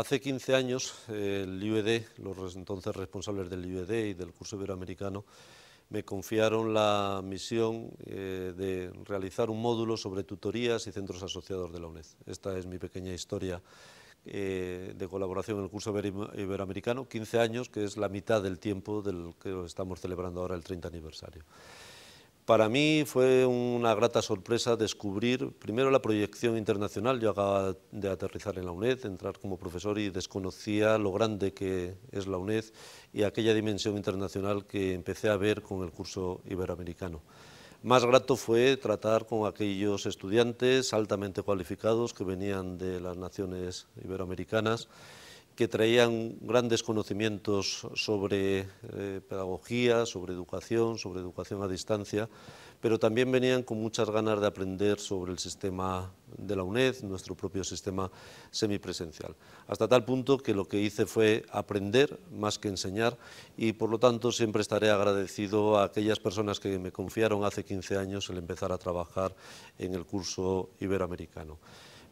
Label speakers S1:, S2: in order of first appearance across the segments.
S1: Hace 15 años el IUD, e los entonces responsables del IUD e y del curso iberoamericano, me confiaron la misión eh, de realizar un módulo sobre tutorías y centros asociados de la UNED. Esta es mi pequeña historia eh, de colaboración en el curso iberoamericano, 15 años, que es la mitad del tiempo del que estamos celebrando ahora el 30 aniversario. Para mí fue una grata sorpresa descubrir primero la proyección internacional. Yo acababa de aterrizar en la UNED, entrar como profesor y desconocía lo grande que es la UNED y aquella dimensión internacional que empecé a ver con el curso iberoamericano. Más grato fue tratar con aquellos estudiantes altamente cualificados que venían de las naciones iberoamericanas que traían grandes conocimientos sobre eh, pedagogía, sobre educación, sobre educación a distancia, pero también venían con muchas ganas de aprender sobre el sistema de la UNED, nuestro propio sistema semipresencial. Hasta tal punto que lo que hice fue aprender más que enseñar y por lo tanto siempre estaré agradecido a aquellas personas que me confiaron hace 15 años el empezar a trabajar en el curso iberoamericano.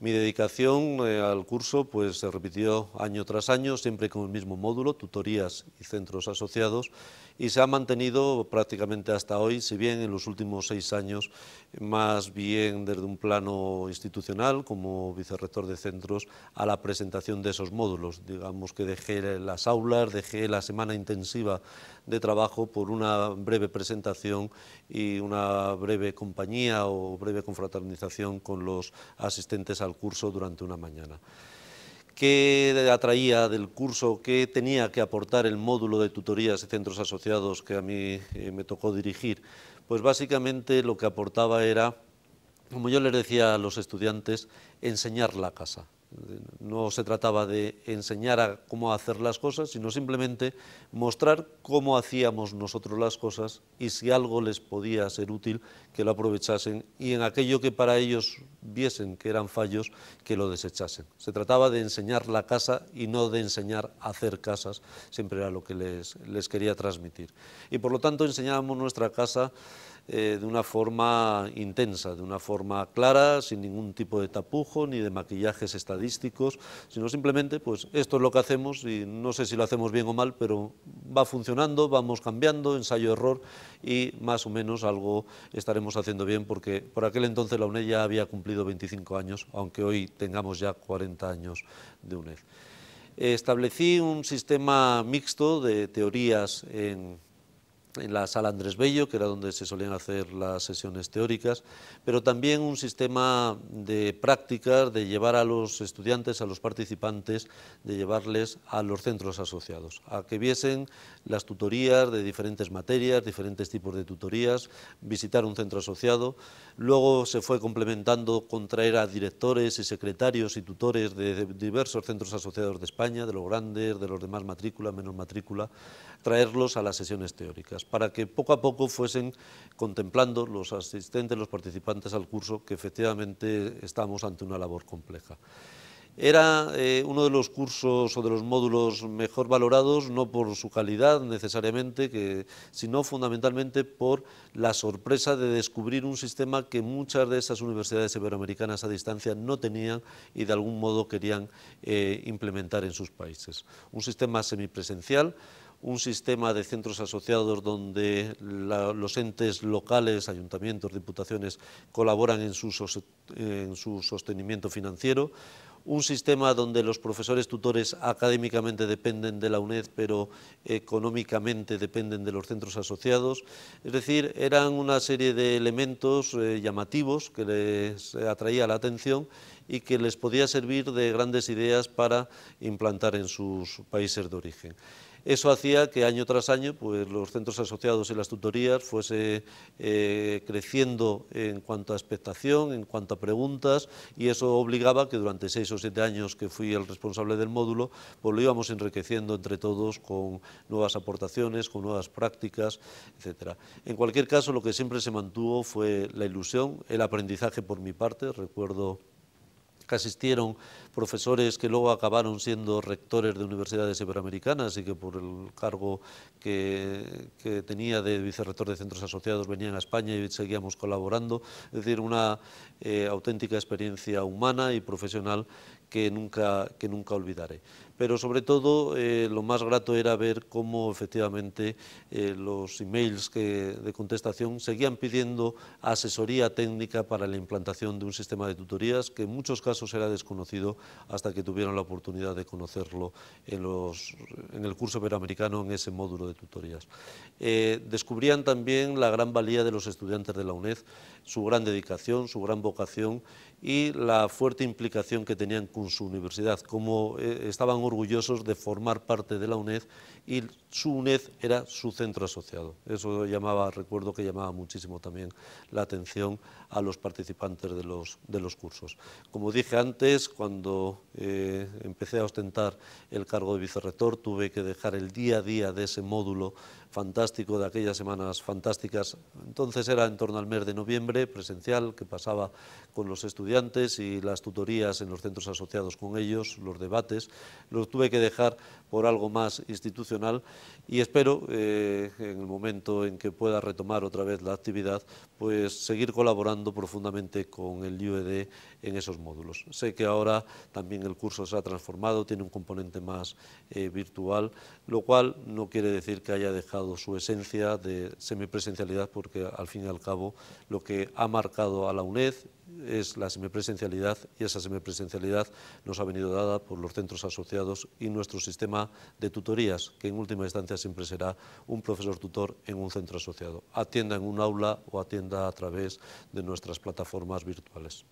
S1: Mi dedicación eh, al curso pues, se repitió año tras año, siempre con el mismo módulo, tutorías y centros asociados, y se ha mantenido prácticamente hasta hoy, si bien en los últimos seis años, más bien desde un plano institucional, como vicerrector de centros, a la presentación de esos módulos. Digamos que dejé las aulas, dejé la semana intensiva de trabajo por una breve presentación y una breve compañía o breve confraternización con los asistentes a ...el curso durante una mañana. ¿Qué atraía del curso? ¿Qué tenía que aportar el módulo de tutorías y centros asociados que a mí eh, me tocó dirigir? Pues básicamente lo que aportaba era, como yo les decía a los estudiantes, enseñar la casa. No se trataba de enseñar a cómo hacer las cosas, sino simplemente mostrar cómo hacíamos nosotros las cosas y si algo les podía ser útil, que lo aprovechasen y en aquello que para ellos viesen que eran fallos, que lo desechasen. Se trataba de enseñar la casa y no de enseñar a hacer casas, siempre era lo que les, les quería transmitir. Y por lo tanto enseñábamos nuestra casa eh, de una forma intensa, de una forma clara, sin ningún tipo de tapujo ni de maquillajes estadísticos, sino simplemente, pues esto es lo que hacemos y no sé si lo hacemos bien o mal, pero va funcionando, vamos cambiando, ensayo-error y más o menos algo estaremos haciendo bien porque por aquel entonces la UNED ya había cumplido 25 años, aunque hoy tengamos ya 40 años de UNED. Establecí un sistema mixto de teorías en en la sala Andrés Bello, que era donde se solían hacer las sesiones teóricas, pero también un sistema de prácticas, de llevar a los estudiantes, a los participantes, de llevarles a los centros asociados, a que viesen las tutorías de diferentes materias, diferentes tipos de tutorías, visitar un centro asociado. Luego se fue complementando con traer a directores y secretarios y tutores de diversos centros asociados de España, de los grandes, de los demás matrícula, menos matrícula, traerlos a las sesiones teóricas para que poco a poco fuesen contemplando los asistentes, los participantes al curso, que efectivamente estamos ante una labor compleja. Era eh, uno de los cursos o de los módulos mejor valorados, no por su calidad necesariamente, sino fundamentalmente por la sorpresa de descubrir un sistema que muchas de esas universidades iberoamericanas a distancia no tenían y de algún modo querían eh, implementar en sus países. Un sistema semipresencial un sistema de centros asociados donde los entes locales, ayuntamientos, diputaciones, colaboran en su, sostenimiento financiero, un sistema donde los profesores tutores académicamente dependen de la UNED, pero económicamente dependen de los centros asociados. Es decir, eran una serie de elementos eh, llamativos que les atraía la atención y que les podía servir de grandes ideas para implantar en sus países de origen. Eso hacía que año tras año pues, los centros asociados y las tutorías fuese eh, creciendo en cuanto a expectación, en cuanto a preguntas, y eso obligaba que durante seis o siete años que fui el responsable del módulo, pues lo íbamos enriqueciendo entre todos con nuevas aportaciones, con nuevas prácticas, etc. En cualquier caso, lo que siempre se mantuvo fue la ilusión, el aprendizaje por mi parte, recuerdo que asistieron, profesores que luego acabaron siendo rectores de universidades iberoamericanas y que por el cargo que, tenía de vicerrector de centros asociados venían a España y seguíamos colaborando. Es decir, una eh, auténtica experiencia humana y profesional que nunca, que nunca olvidaré. Pero sobre todo eh, lo más grato era ver cómo efectivamente eh, los emails que, de contestación seguían pidiendo asesoría técnica para la implantación de un sistema de tutorías que en muchos casos era desconocido hasta que tuvieron la oportunidad de conocerlo en, los, en el curso veroamericano en ese módulo de tutorías. Eh, descubrían también la gran valía de los estudiantes de la UNED, su gran dedicación, su gran vocación y la fuerte implicación que tenían con su universidad, como eh, estaban orgullosos de formar parte de la UNED y su UNED era su centro asociado. Eso llamaba, recuerdo que llamaba muchísimo también la atención a los participantes de los, de los cursos. Como dije antes, cuando eh, empecé a ostentar el cargo de vicerrector, tuve que dejar el día a día de ese módulo fantástico de aquellas semanas fantásticas. Entonces era en torno al mes de noviembre, presencial, que pasaba con los estudiantes y las tutorías en los centros asociados con ellos, los debates, los tuve que dejar por algo más institucional y espero, eh, en el momento en que pueda retomar otra vez la actividad, pues seguir colaborando profundamente con el IUED en esos módulos. Sé que ahora también el curso se ha transformado, tiene un componente más eh, virtual, lo cual no quiere decir que haya dejado su esencia de semipresencialidad, porque al fin y al cabo lo que ha marcado a la UNED es la semipresencialidad y esa semipresencialidad nos ha venido dada por los centros asociados y nuestro sistema de tutorías, que en última instancia siempre será un profesor tutor en un centro asociado, atienda en un aula o atienda a través de nuestras plataformas virtuales.